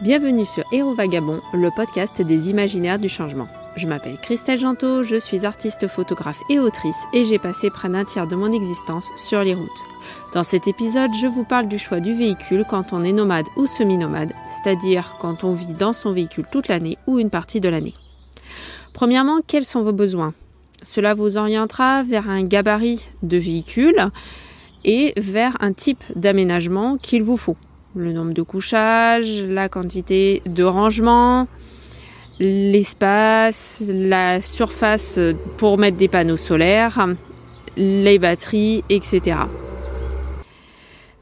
Bienvenue sur Héros Vagabond, le podcast des imaginaires du changement. Je m'appelle Christelle Gento, je suis artiste photographe et autrice et j'ai passé près d'un tiers de mon existence sur les routes. Dans cet épisode, je vous parle du choix du véhicule quand on est nomade ou semi-nomade, c'est-à-dire quand on vit dans son véhicule toute l'année ou une partie de l'année. Premièrement, quels sont vos besoins Cela vous orientera vers un gabarit de véhicule et vers un type d'aménagement qu'il vous faut le nombre de couchages, la quantité de rangement, l'espace, la surface pour mettre des panneaux solaires, les batteries, etc.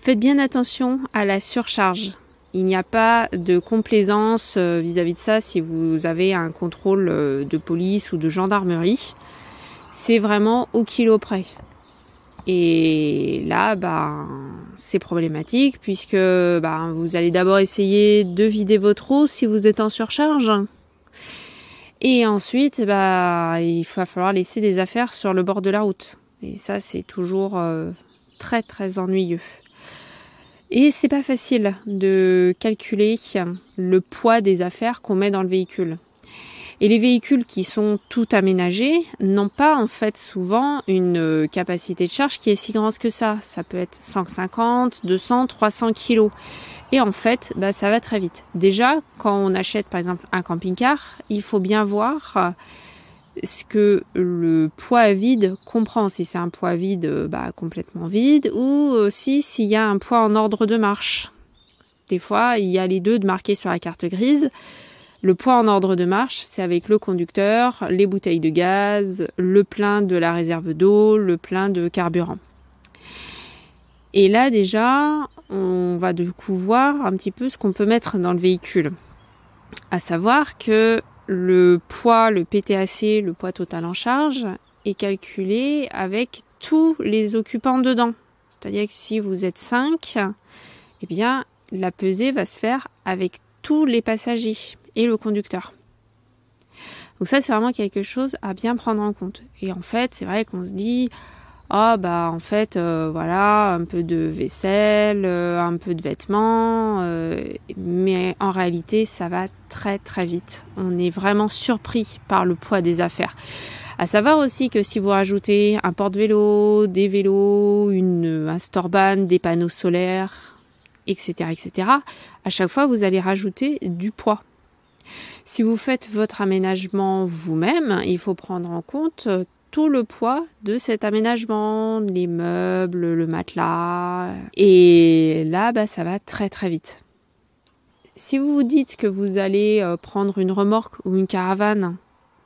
Faites bien attention à la surcharge. Il n'y a pas de complaisance euh, vis-à-vis de ça si vous avez un contrôle euh, de police ou de gendarmerie. C'est vraiment au kilo près. Et là, ben, c'est problématique puisque bah, vous allez d'abord essayer de vider votre eau si vous êtes en surcharge. Et ensuite, bah, il va falloir laisser des affaires sur le bord de la route. Et ça, c'est toujours euh, très très ennuyeux. Et c'est pas facile de calculer le poids des affaires qu'on met dans le véhicule. Et les véhicules qui sont tout aménagés n'ont pas en fait souvent une euh, capacité de charge qui est si grande que ça. Ça peut être 150, 200, 300 kilos. Et en fait, bah, ça va très vite. Déjà, quand on achète par exemple un camping-car, il faut bien voir euh, ce que le poids vide comprend, si c'est un poids vide euh, bah, complètement vide ou aussi s'il y a un poids en ordre de marche. Des fois, il y a les deux de marqués sur la carte grise. Le poids en ordre de marche, c'est avec le conducteur, les bouteilles de gaz, le plein de la réserve d'eau, le plein de carburant. Et là déjà, on va du coup voir un petit peu ce qu'on peut mettre dans le véhicule. À savoir que le poids, le PTAC, le poids total en charge, est calculé avec tous les occupants dedans. C'est-à-dire que si vous êtes 5, eh bien, la pesée va se faire avec tous les passagers et le conducteur. Donc ça, c'est vraiment quelque chose à bien prendre en compte. Et en fait, c'est vrai qu'on se dit, ah oh, bah en fait, euh, voilà, un peu de vaisselle, euh, un peu de vêtements, euh, mais en réalité, ça va très très vite. On est vraiment surpris par le poids des affaires. À savoir aussi que si vous rajoutez un porte-vélo, des vélos, une, un storban, des panneaux solaires, etc., etc., à chaque fois, vous allez rajouter du poids. Si vous faites votre aménagement vous-même, il faut prendre en compte euh, tout le poids de cet aménagement, les meubles, le matelas. Et là, bah, ça va très très vite. Si vous vous dites que vous allez euh, prendre une remorque ou une caravane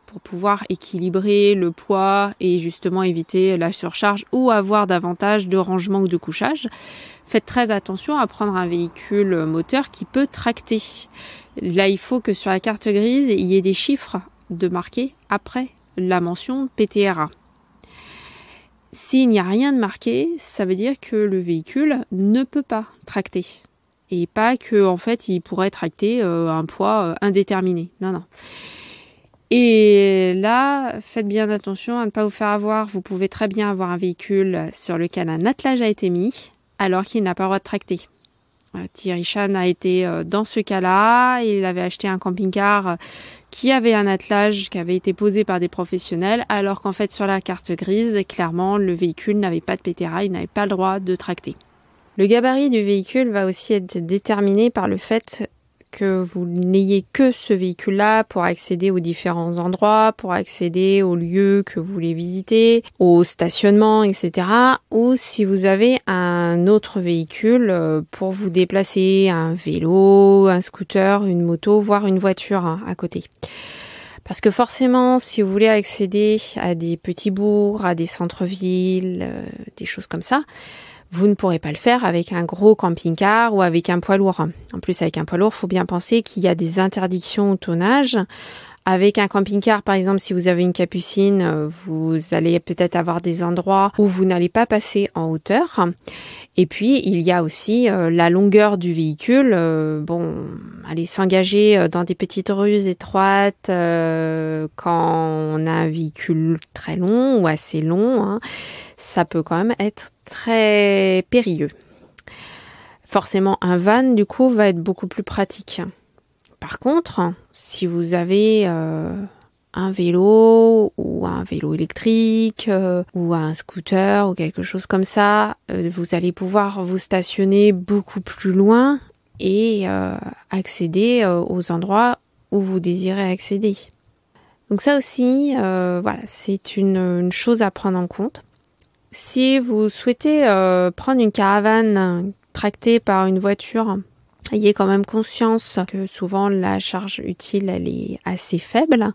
pour pouvoir équilibrer le poids et justement éviter la surcharge ou avoir davantage de rangement ou de couchage, faites très attention à prendre un véhicule moteur qui peut tracter. Là, il faut que sur la carte grise, il y ait des chiffres de marqué après la mention PTRA. S'il n'y a rien de marqué, ça veut dire que le véhicule ne peut pas tracter. Et pas qu'en en fait il pourrait tracter euh, un poids euh, indéterminé. Non, non. Et là, faites bien attention à ne pas vous faire avoir. Vous pouvez très bien avoir un véhicule sur lequel un attelage a été mis alors qu'il n'a pas le droit de tracter. Euh, Thierry Chan a été euh, dans ce cas-là. Il avait acheté un camping-car euh, qui avait un attelage qui avait été posé par des professionnels, alors qu'en fait sur la carte grise, clairement, le véhicule n'avait pas de pétérat, il n'avait pas le droit de tracter. Le gabarit du véhicule va aussi être déterminé par le fait que vous n'ayez que ce véhicule-là pour accéder aux différents endroits, pour accéder aux lieux que vous voulez visiter, au stationnement, etc. Ou si vous avez un autre véhicule euh, pour vous déplacer, un vélo, un scooter, une moto, voire une voiture hein, à côté. Parce que forcément, si vous voulez accéder à des petits bourgs, à des centres-villes, euh, des choses comme ça, vous ne pourrez pas le faire avec un gros camping-car ou avec un poids lourd. En plus, avec un poids lourd, faut bien penser qu'il y a des interdictions au tonnage. Avec un camping-car, par exemple, si vous avez une capucine, euh, vous allez peut-être avoir des endroits où vous n'allez pas passer en hauteur. Et puis, il y a aussi euh, la longueur du véhicule. Euh, bon, aller s'engager dans des petites rues étroites quand on a un véhicule très long ou assez long, hein, ça peut quand même être très périlleux. Forcément, un van, du coup, va être beaucoup plus pratique. Par contre, si vous avez euh, un vélo ou un vélo électrique euh, ou un scooter ou quelque chose comme ça, euh, vous allez pouvoir vous stationner beaucoup plus loin et accéder aux endroits où vous désirez accéder. Donc ça aussi, voilà, c'est une, chose à prendre en compte. Si vous souhaitez prendre une caravane tractée par une voiture Ayez quand même conscience que souvent la charge utile elle est assez faible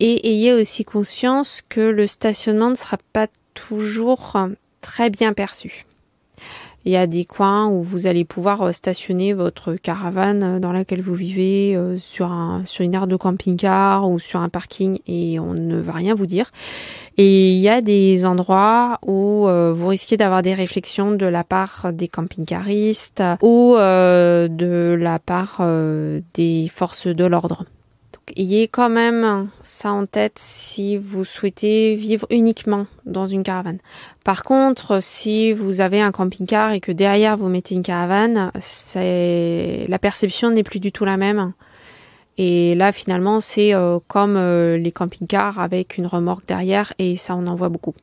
et ayez aussi conscience que le stationnement ne sera pas toujours très bien perçu. Il y a des coins où vous allez pouvoir euh, stationner votre caravane euh, dans laquelle vous vivez euh, sur, un, sur une aire de camping-car ou sur un parking et on ne va rien vous dire. Et il y a des endroits où vous risquez d'avoir des réflexions de la part des camping-caristes ou de la part des forces de l'ordre. Donc, ayez quand même ça en tête si vous souhaitez vivre uniquement dans une caravane. Par contre, si vous avez un camping-car et que derrière vous mettez une caravane, la perception n'est plus du tout la même. Et là, finalement, c'est euh, comme euh, les camping-cars avec une remorque derrière et ça, on en voit beaucoup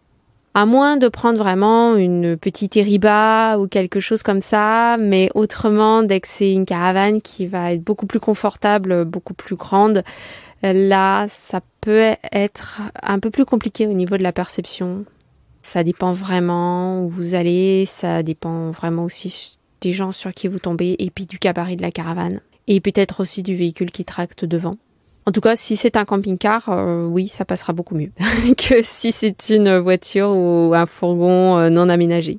à moins de prendre vraiment une petite Eriba ou quelque chose comme ça, mais autrement, dès que c'est une caravane qui va être beaucoup plus confortable, beaucoup plus grande, là, ça peut être un peu plus compliqué au niveau de la perception. Ça dépend vraiment où vous allez, ça dépend vraiment aussi des gens sur qui vous tombez et puis du cabaret de la caravane et peut-être aussi du véhicule qui tracte devant. En tout cas, si c'est un camping-car, euh, oui, ça passera beaucoup mieux que si c'est une voiture ou un fourgon euh, non aménagé.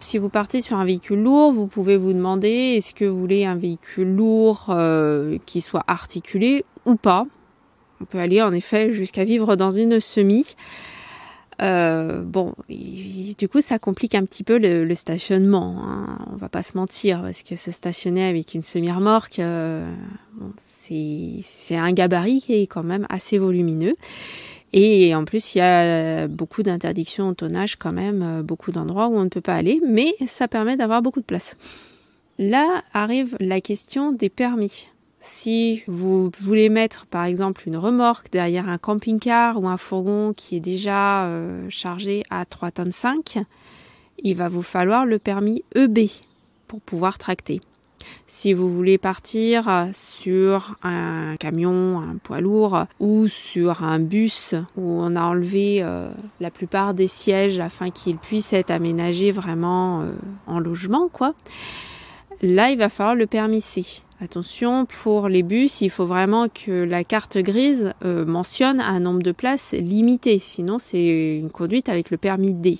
Si vous partez sur un véhicule lourd, vous pouvez vous demander est-ce que vous voulez un véhicule lourd euh, qui soit articulé ou pas. On peut aller en effet jusqu'à vivre dans une semi. bon, du coup, ça complique un petit peu le, stationnement. On hein. On va pas se mentir, parce que se stationner avec une semi-remorque, c'est un gabarit qui est quand même assez volumineux. Et en plus, il y a beaucoup d'interdictions au tonnage quand même, euh, beaucoup d'endroits où on ne peut pas aller, mais ça permet d'avoir beaucoup de place. Là arrive la question des permis. Si vous voulez mettre par exemple une remorque derrière un camping-car ou un fourgon qui est déjà euh, chargé à 3,5 tonnes, il va vous falloir le permis EB pour pouvoir tracter. Si vous voulez partir sur un camion, un poids lourd ou sur un bus où on a enlevé euh, la plupart des sièges afin qu'ils puissent être aménagés vraiment euh, en logement, quoi. Là, il va falloir le permis C. Attention, pour les bus, il faut vraiment que la carte grise euh, mentionne un nombre de places limité, sinon c'est une conduite avec le permis D.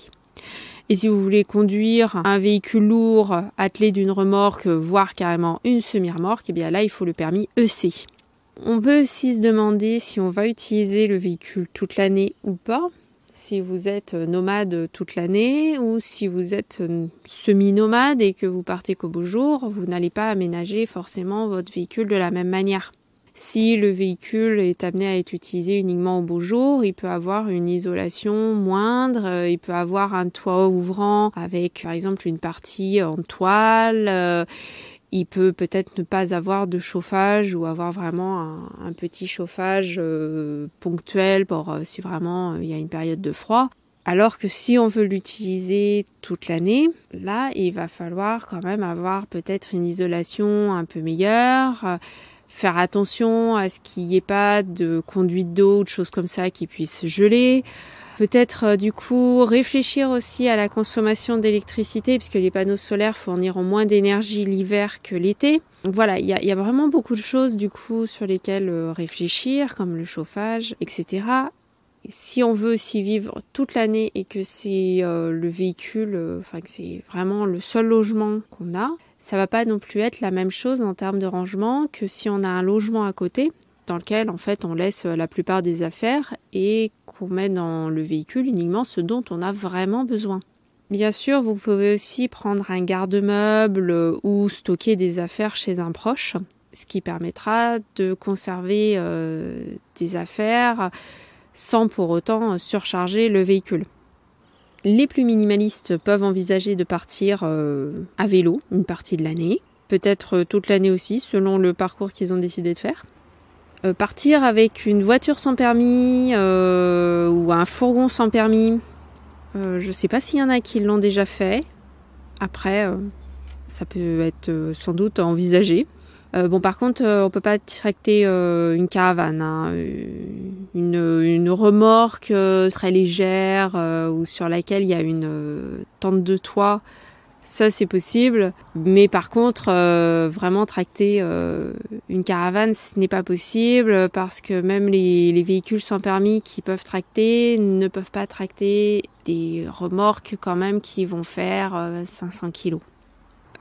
Et si vous voulez conduire un véhicule lourd attelé d'une remorque, voire carrément une semi-remorque, et eh bien là, il faut le permis EC. On peut aussi se demander si on va utiliser le véhicule toute l'année ou pas. Si vous êtes nomade toute l'année ou si vous êtes semi-nomade et que vous partez qu'au beau jour, vous n'allez pas aménager forcément votre véhicule de la même manière. Si le véhicule est amené à être utilisé uniquement au beau jour, il peut avoir une isolation moindre, euh, il peut avoir un toit ouvrant avec par exemple une partie en toile. Euh, il peut peut-être ne pas avoir de chauffage ou avoir vraiment un, petit chauffage euh, ponctuel pour si vraiment il y a une période de froid. Alors que si on veut l'utiliser toute l'année, là, il va falloir quand même avoir peut-être une isolation un peu meilleure faire attention à ce qu'il n'y ait pas de conduite d'eau ou de choses comme ça qui puissent geler. Peut-être euh, du coup réfléchir aussi à la consommation d'électricité puisque les panneaux solaires fourniront moins d'énergie l'hiver que l'été. Voilà, il y, a, vraiment beaucoup de choses du coup sur lesquelles euh, réfléchir, comme le chauffage, etc. si on veut s'y vivre toute l'année et que c'est euh, le véhicule, enfin que c'est vraiment le seul logement qu'on a, ça va pas non plus être la même chose en termes de rangement que si on a un logement à côté dans lequel en fait on laisse euh, la plupart des affaires et qu'on met dans le véhicule uniquement ce dont on a vraiment besoin. Bien sûr, vous pouvez aussi prendre un garde-meuble euh, ou stocker des affaires chez un proche, ce qui permettra de conserver euh, des affaires sans pour autant surcharger le véhicule. Les plus minimalistes peuvent envisager de partir euh, à vélo une partie de l'année, peut-être euh, toute l'année aussi, selon le parcours qu'ils ont décidé de faire. Euh, partir avec une voiture sans permis ou un fourgon sans permis, je ne sais pas s'il y en a qui l'ont déjà fait. Après, ça peut être sans doute envisagé. Euh, bon, par contre, euh, on peut pas tracter euh, une caravane, hein. une, remorque très légère ou sur laquelle il y a une tente de toit. Ça, c'est possible. Mais par contre, vraiment tracter une caravane, ce n'est pas possible parce que même les, les, véhicules sans permis qui peuvent tracter ne peuvent pas tracter des remorques quand même qui vont faire 500 kilos.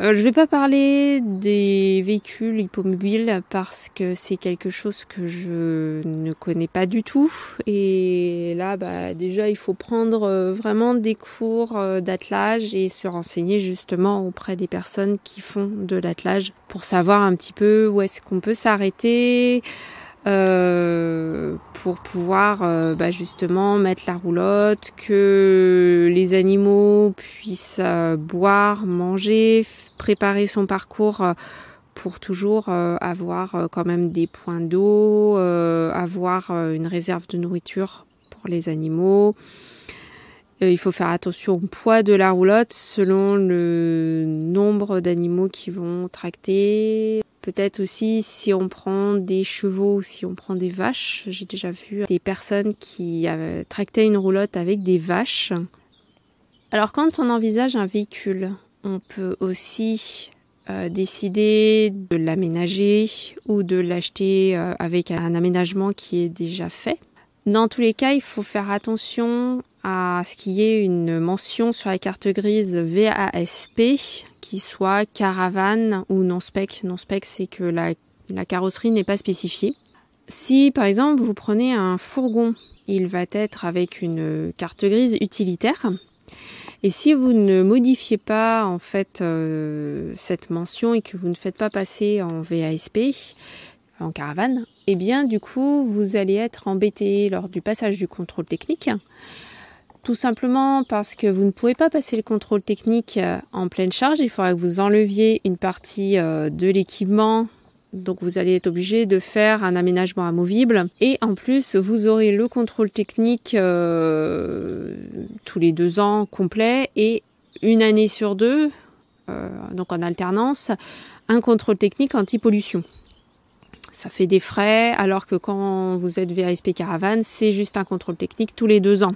Euh, je vais pas parler des véhicules hypomobiles parce que c'est quelque chose que je ne connais pas du tout. Et là, bah, déjà, il faut prendre euh, vraiment des cours euh, d'attelage et se renseigner justement auprès des personnes qui font de l'attelage pour savoir un petit peu où est-ce qu'on peut s'arrêter, euh, pour pouvoir euh, bah, justement mettre la roulotte, que les animaux puissent euh, boire, manger, préparer son parcours pour toujours avoir quand même des points d'eau, avoir une réserve de nourriture pour les animaux. Il faut faire attention au poids de la roulotte selon le nombre d'animaux qui vont tracter, Peut-être aussi si on prend des chevaux ou si on prend des vaches. J'ai déjà vu des personnes qui tractaient une roulotte avec des vaches. Alors quand on envisage un véhicule, on peut aussi euh, décider de l'aménager ou de l'acheter euh, avec un aménagement qui est déjà fait. Dans tous les cas, il faut faire attention à ce qu'il y ait une mention sur la carte grise VASP qui soit caravane ou non-spec. Non-spec, c'est que la, carrosserie n'est pas spécifiée. Si par exemple vous prenez un fourgon, il va être avec une carte grise utilitaire. Et si vous ne modifiez pas en fait euh, cette mention et que vous ne faites pas passer en VASP, en caravane, eh bien du coup vous allez être embêté lors du passage du contrôle technique. Tout simplement parce que vous ne pouvez pas passer le contrôle technique euh, en pleine charge, il faudra que vous enleviez une partie euh, de l'équipement. Donc vous allez être obligé de faire un aménagement amovible. Et en plus, vous aurez le contrôle technique euh, tous les deux ans complet et une année sur deux, donc en alternance, un contrôle technique anti-pollution ça fait des frais, alors que quand vous êtes VASP Caravane, c'est juste un contrôle technique tous les deux ans.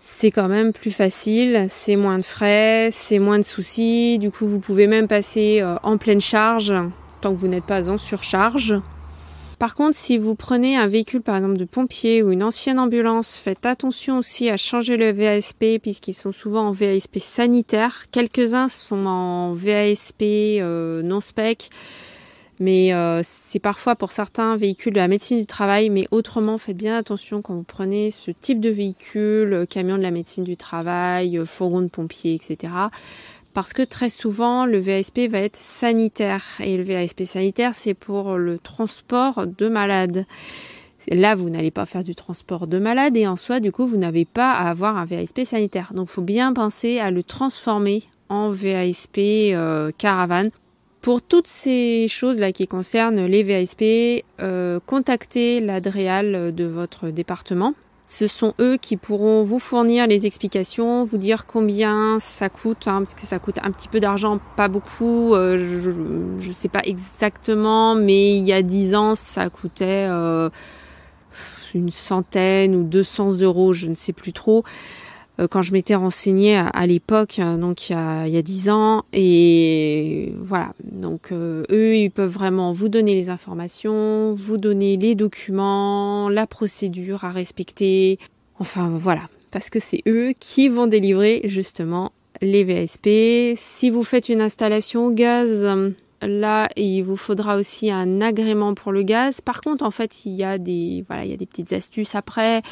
C'est quand même plus facile, c'est moins de frais, c'est moins de soucis, du coup vous pouvez même passer euh, en pleine charge, tant que vous n'êtes pas en surcharge. Par contre, si vous prenez un véhicule par exemple de pompier ou une ancienne ambulance, faites attention aussi à changer le VASP puisqu'ils sont souvent en VASP sanitaire. Quelques-uns sont en VASP euh, non spec, mais euh, c'est parfois pour certains véhicules de la médecine du travail, mais autrement, faites bien attention quand vous prenez ce type de véhicule, euh, camion de la médecine du travail, euh, fourgon de pompiers, etc. Parce que très souvent, le VASP va être sanitaire. Et le VASP sanitaire, c'est pour le transport de malades. Là, vous n'allez pas faire du transport de malades et en soi, du coup, vous n'avez pas à avoir un VASP sanitaire. Donc, il faut bien penser à le transformer en VASP caravane pour toutes ces choses-là qui concernent les VASP, euh, contactez l'ADREAL de votre département. Ce sont eux qui pourront vous fournir les explications, vous dire combien ça coûte, hein, parce que ça coûte un petit peu d'argent, pas beaucoup, euh, je ne sais pas exactement, mais il y a 10 ans, ça coûtait euh, une centaine ou 200 euros, je ne sais plus trop. Euh, quand je m'étais renseigné à, l'époque, euh, donc il y, a, il 10 ans. Et voilà, donc euh, eux, ils peuvent vraiment vous donner les informations, vous donner les documents, la procédure à respecter. Enfin voilà, parce que c'est eux qui vont délivrer justement les VSP. Si vous faites une installation au gaz, Là, il vous faudra aussi un agrément pour le gaz. Par contre, en fait, il y a des, voilà, il y a des petites astuces après.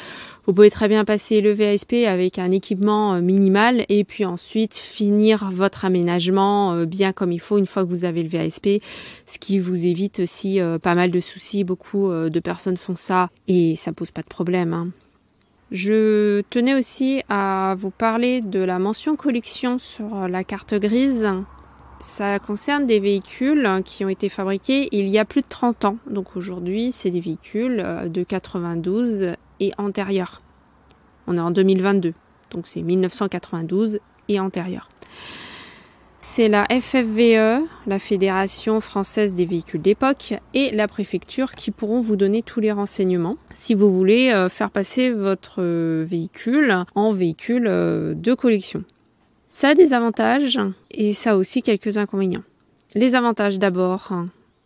Vous pouvez très bien passer le VASP avec un équipement euh, minimal et puis ensuite finir votre aménagement euh, bien comme il faut une fois que vous avez le VASP, ce qui vous évite aussi euh, pas mal de soucis. Beaucoup de personnes font ça et ça pose pas de problème. Hein. Je tenais aussi à vous parler de la mention collection sur la carte grise ça concerne des véhicules hein, qui ont été fabriqués il y a plus de 30 ans. Donc aujourd'hui, c'est des véhicules euh, de 92 et antérieurs. On est en 2022, donc c'est 1992 et antérieurs. C'est la FFVE, la Fédération française des véhicules d'époque, et la préfecture qui pourront vous donner tous les renseignements si vous voulez euh, faire passer votre euh, véhicule en véhicule de collection. Ça a des avantages et ça a aussi quelques inconvénients. Les avantages d'abord,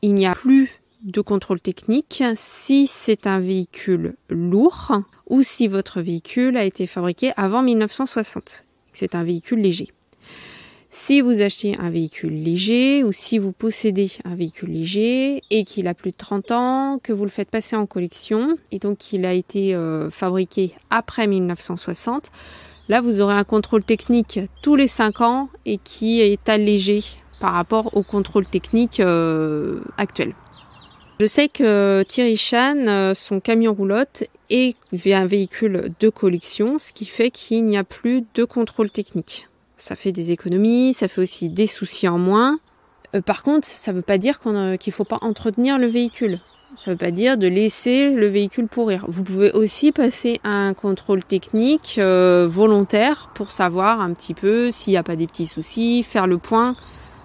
il n'y a plus de contrôle technique si c'est un véhicule lourd ou si votre véhicule a été fabriqué avant 1960. C'est un véhicule léger. Si vous achetez un véhicule léger ou si vous possédez un véhicule léger et qu'il a plus de 30 ans, que vous le faites passer en collection et donc qu'il a été euh, fabriqué après 1960, Là, vous aurez un contrôle technique tous les 5 ans et qui est allégé par rapport au contrôle technique euh, actuel. Je sais que Thierry Chan, euh, son camion roulotte, est un véhicule de collection, ce qui fait qu'il n'y a plus de contrôle technique. Ça fait des économies, ça fait aussi des soucis en moins. Euh, par contre, ça ne veut pas dire qu'il ne faut pas entretenir le véhicule. Ça ne veut pas dire de laisser le véhicule pourrir. Vous pouvez aussi passer un contrôle technique euh, volontaire pour savoir un petit peu s'il n'y a pas des petits soucis, faire le point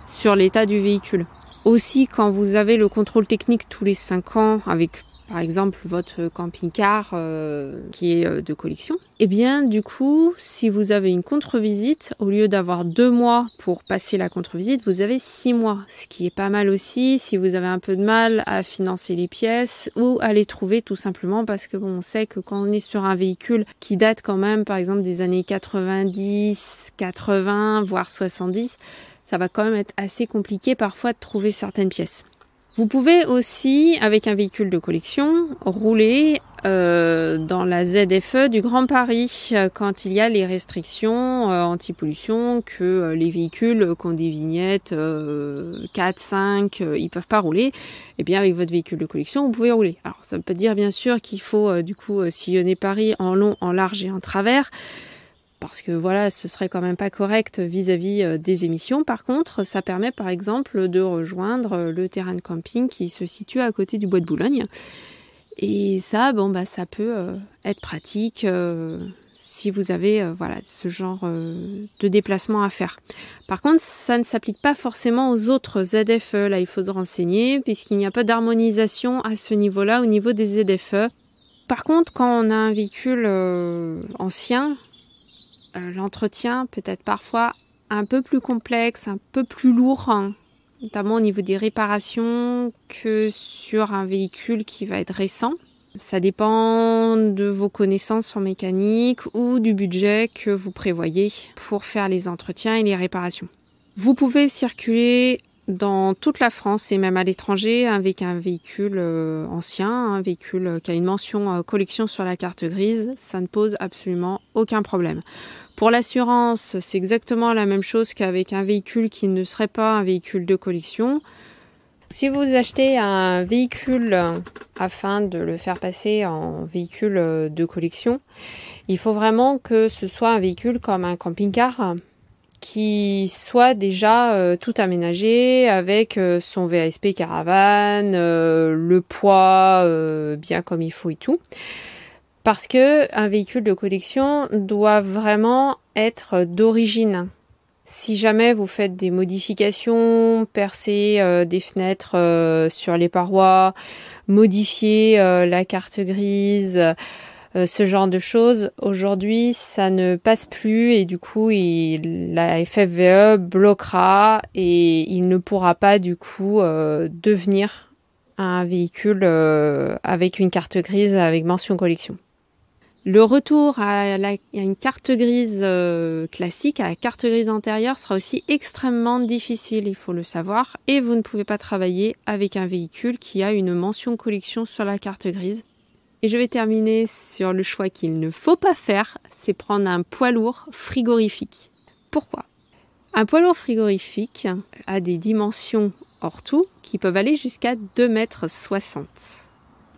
sur l'état du véhicule. Aussi, quand vous avez le contrôle technique tous les 5 ans avec par exemple votre camping-car euh, qui est euh, de collection, eh bien du coup, si vous avez une contre-visite, au lieu d'avoir deux mois pour passer la contre-visite, vous avez six mois, ce qui est pas mal aussi si vous avez un peu de mal à financer les pièces ou à les trouver tout simplement parce que bon, on sait que quand on est sur un véhicule qui date quand même par exemple des années 90, 80, voire 70, ça va quand même être assez compliqué parfois de trouver certaines pièces. Vous pouvez aussi, avec un véhicule de collection, rouler euh, dans la ZFE du Grand Paris euh, quand il y a les restrictions euh, anti-pollution, que les véhicules qui ont des vignettes 4, 5, ils ne peuvent pas rouler. Eh bien, avec votre véhicule de collection, vous pouvez rouler. Alors, ça ne veut pas dire bien sûr qu'il faut du coup sillonner Paris en long, en large et en travers parce que voilà, ce serait quand même pas correct vis-à-vis euh, des émissions. Par contre, ça permet par exemple de rejoindre euh, le terrain de camping qui se situe à côté du bois de Boulogne. Et ça, bon bah ça peut euh, être pratique si vous avez voilà ce genre de déplacement à faire. Par contre, ça ne s'applique pas forcément aux autres ZFE. Là, il faut se renseigner puisqu'il n'y a pas d'harmonisation à ce niveau-là au niveau des ZFE. Par contre, quand on a un véhicule ancien, euh, l'entretien peut être parfois un peu plus complexe, un peu plus lourd, hein, notamment au niveau des réparations, que sur un véhicule qui va être récent. Ça dépend de vos connaissances en mécanique ou du budget que vous prévoyez pour faire les entretiens et les réparations. Vous pouvez circuler dans toute la France et même à l'étranger avec un véhicule euh, ancien, un véhicule qui a une mention euh, collection sur la carte grise, ça ne pose absolument aucun problème. Pour l'assurance, c'est exactement la même chose qu'avec un véhicule qui ne serait pas un véhicule de collection. Si vous achetez un véhicule euh, afin de le faire passer en véhicule de collection, il faut vraiment que ce soit un véhicule comme un camping-car qui soit déjà euh, tout aménagé avec euh, son VASP caravane, euh, le poids bien comme il faut et tout. Parce que un véhicule de collection doit vraiment être d'origine. Si jamais vous faites des modifications, percer des fenêtres sur les parois, modifier la carte grise, euh, ce genre de choses. Aujourd'hui, ça ne passe plus et du coup, il, la FFVE bloquera et il ne pourra pas du coup euh, devenir un véhicule euh, avec une carte grise avec mention collection. Le retour à, une carte grise classique, à la carte grise antérieure, sera aussi extrêmement difficile, il faut le savoir, et vous ne pouvez pas travailler avec un véhicule qui a une mention collection sur la carte grise. Et je vais terminer sur le choix qu'il ne faut pas faire, c'est prendre un poids lourd frigorifique. Pourquoi Un poids lourd frigorifique a des dimensions hors tout qui peuvent aller jusqu'à 2,60 mètres.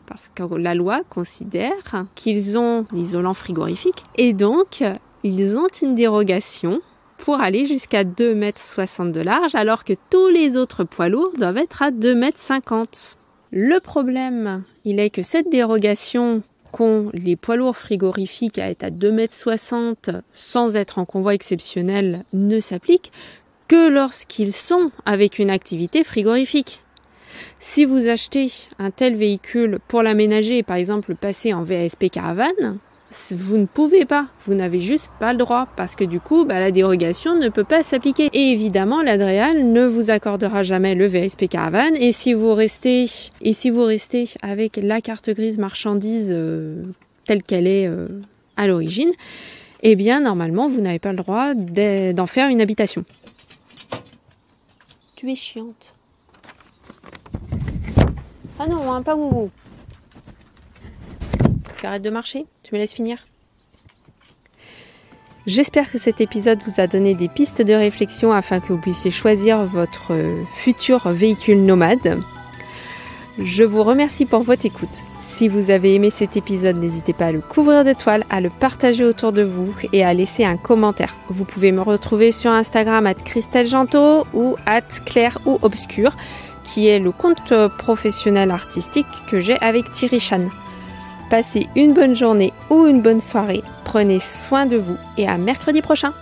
Parce que la loi considère qu'ils ont l'isolant frigorifique et donc ils ont une dérogation pour aller jusqu'à 2,60 mètres de large alors que tous les autres poids lourds doivent être à 2,50 mètres. Le problème, il est que cette dérogation qu'ont les poids lourds frigorifiques à être à 2,60 m sans être en convoi exceptionnel ne s'applique que lorsqu'ils sont avec une activité frigorifique. Si vous achetez un tel véhicule pour l'aménager par exemple passer en VASP caravane, vous ne pouvez pas, vous n'avez juste pas le droit, parce que du coup, bah, la dérogation ne peut pas s'appliquer. Et évidemment, l'Adréal ne vous accordera jamais le VSP Caravane, et si vous restez, et si vous restez avec la carte grise marchandise euh, telle qu'elle est euh, à l'origine, eh bien, normalement, vous n'avez pas le droit d'en faire une habitation. Tu es chiante. Ah non, hein, pas vous arrête de marcher, tu me laisses finir. J'espère que cet épisode vous a donné des pistes de réflexion afin que vous puissiez choisir votre euh, futur véhicule nomade. Je vous remercie pour votre écoute. Si vous avez aimé cet épisode, n'hésitez pas à le couvrir d'étoiles, à le partager autour de vous et à laisser un commentaire. Vous pouvez me retrouver sur Instagram à Christelle Gento ou à Claire ou Obscure, qui est le compte professionnel artistique que j'ai avec Thierry Chan. Passez une bonne journée ou une bonne soirée. Prenez soin de vous et à mercredi prochain.